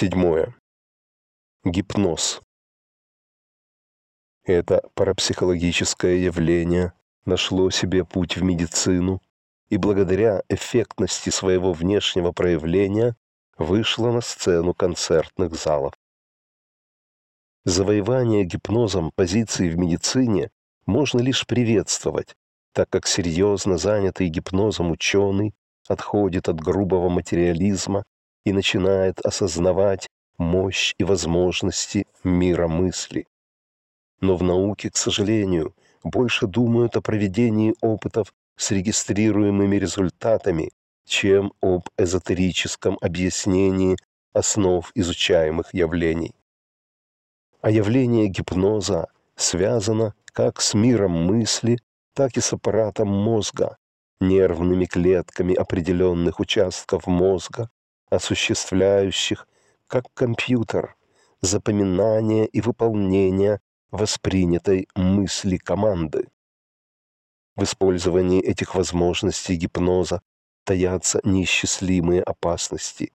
Седьмое. Гипноз. Это парапсихологическое явление нашло себе путь в медицину и благодаря эффектности своего внешнего проявления вышло на сцену концертных залов. Завоевание гипнозом позиций в медицине можно лишь приветствовать, так как серьезно занятый гипнозом ученый отходит от грубого материализма и начинает осознавать мощь и возможности мира мысли. Но в науке, к сожалению, больше думают о проведении опытов с регистрируемыми результатами, чем об эзотерическом объяснении основ изучаемых явлений. А явление гипноза связано как с миром мысли, так и с аппаратом мозга, нервными клетками определенных участков мозга, осуществляющих, как компьютер, запоминание и выполнение воспринятой мысли команды. В использовании этих возможностей гипноза таятся неисчислимые опасности.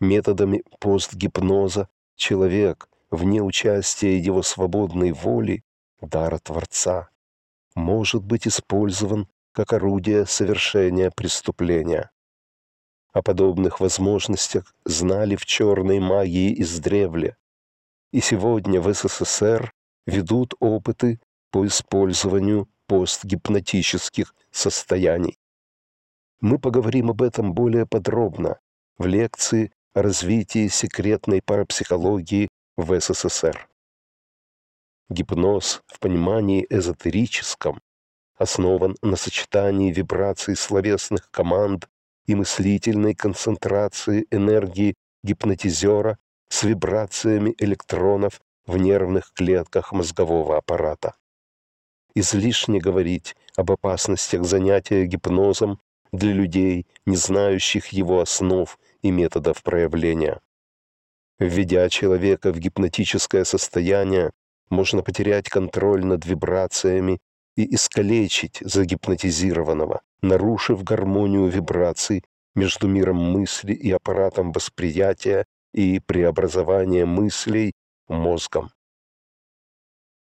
Методами постгипноза человек, вне участия его свободной воли, дара Творца, может быть использован как орудие совершения преступления. О подобных возможностях знали в черной магии издревле. И сегодня в СССР ведут опыты по использованию постгипнотических состояний. Мы поговорим об этом более подробно в лекции о развитии секретной парапсихологии в СССР. Гипноз в понимании эзотерическом основан на сочетании вибраций словесных команд и мыслительной концентрации энергии гипнотизера с вибрациями электронов в нервных клетках мозгового аппарата. Излишне говорить об опасностях занятия гипнозом для людей, не знающих его основ и методов проявления. Введя человека в гипнотическое состояние, можно потерять контроль над вибрациями и искалечить загипнотизированного, нарушив гармонию вибраций между миром мысли и аппаратом восприятия и преобразования мыслей мозгом.